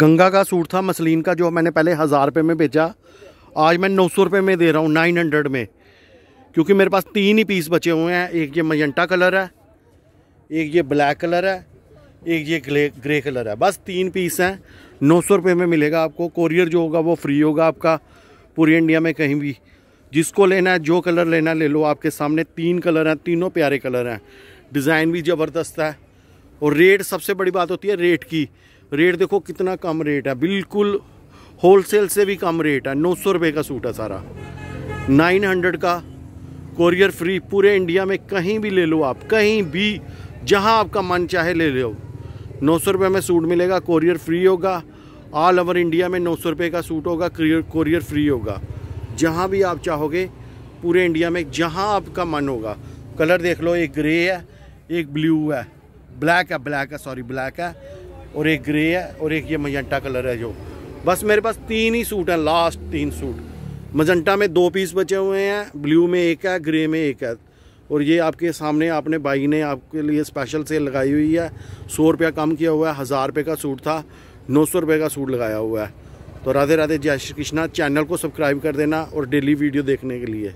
गंगा का सूट था मसलिन का जो मैंने पहले हज़ार रुपये में भेजा आज मैं नौ सौ रुपये में दे रहा हूँ नाइन हंड्रेड में क्योंकि मेरे पास तीन ही पीस बचे हुए हैं एक ये मजेंटा कलर है एक ये ब्लैक कलर है एक ये ग्रे ग्रे कलर है बस तीन पीस हैं नौ सौ रुपये में मिलेगा आपको कोरियर जो होगा वो फ्री होगा आपका पूरे इंडिया में कहीं भी जिसको लेना है जो कलर लेना है ले लो आपके सामने तीन कलर हैं तीनों प्यारे कलर हैं डिज़ाइन भी ज़बरदस्त है और रेट सबसे बड़ी बात होती है रेट की रेट देखो कितना कम रेट है बिल्कुल होलसेल से भी कम रेट है नौ सौ रुपये का सूट है सारा नाइन हंड्रेड का कोरियर फ्री पूरे इंडिया में कहीं भी ले लो आप कहीं भी जहां आपका मन चाहे ले लो नौ सौ रुपये में सूट मिलेगा कोरियर फ्री होगा ऑल ओवर इंडिया में नौ सौ रुपये का सूट होगा कोरियर फ्री होगा जहाँ भी आप चाहोगे पूरे इंडिया में जहाँ आपका मन होगा कलर देख लो एक ग्रे है एक ब्लू है ब्लैक है ब्लैक है सॉरी ब्लैक है और एक ग्रे है और एक ये मजंटा कलर है जो बस मेरे पास तीन ही सूट हैं लास्ट तीन सूट मजंटा में दो पीस बचे हुए हैं ब्लू में एक है ग्रे में एक है और ये आपके सामने आपने बाई ने आपके लिए स्पेशल सेल लगाई हुई है सौ रुपया कम किया हुआ है हज़ार रुपये का सूट था नौ सौ रुपये का सूट लगाया हुआ है तो राधे राधे जय श्री कृष्णा चैनल को सब्सक्राइब कर देना और डेली वीडियो देखने के लिए